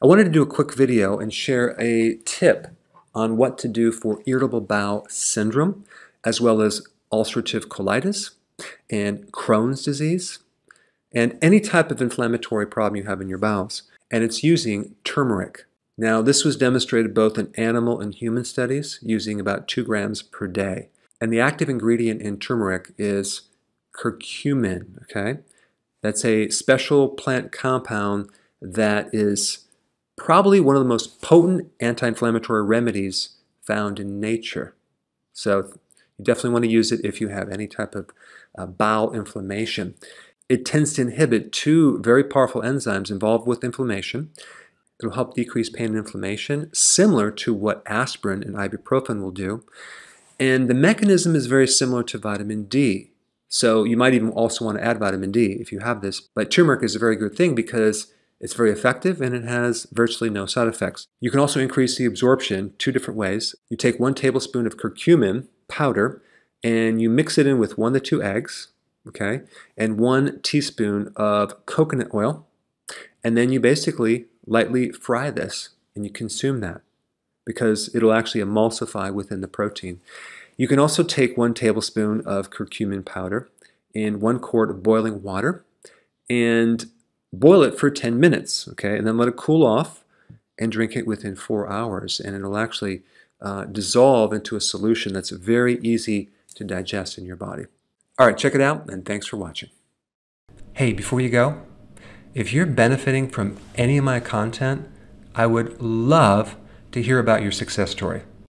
I wanted to do a quick video and share a tip on what to do for irritable bowel syndrome, as well as ulcerative colitis and Crohn's disease, and any type of inflammatory problem you have in your bowels. And it's using turmeric. Now, this was demonstrated both in animal and human studies using about 2 grams per day. And the active ingredient in turmeric is curcumin, okay? That's a special plant compound that is probably one of the most potent anti-inflammatory remedies found in nature. So you definitely want to use it if you have any type of uh, bowel inflammation. It tends to inhibit two very powerful enzymes involved with inflammation. It'll help decrease pain and inflammation, similar to what aspirin and ibuprofen will do. And the mechanism is very similar to vitamin D. So you might even also want to add vitamin D if you have this. But turmeric is a very good thing because it's very effective and it has virtually no side effects. You can also increase the absorption two different ways. You take one tablespoon of curcumin powder and you mix it in with one to two eggs, okay, and one teaspoon of coconut oil. And then you basically lightly fry this and you consume that because it'll actually emulsify within the protein. You can also take one tablespoon of curcumin powder and one quart of boiling water and boil it for 10 minutes, okay, and then let it cool off and drink it within four hours, and it'll actually uh, dissolve into a solution that's very easy to digest in your body. All right, check it out, and thanks for watching. Hey, before you go, if you're benefiting from any of my content, I would love to hear about your success story.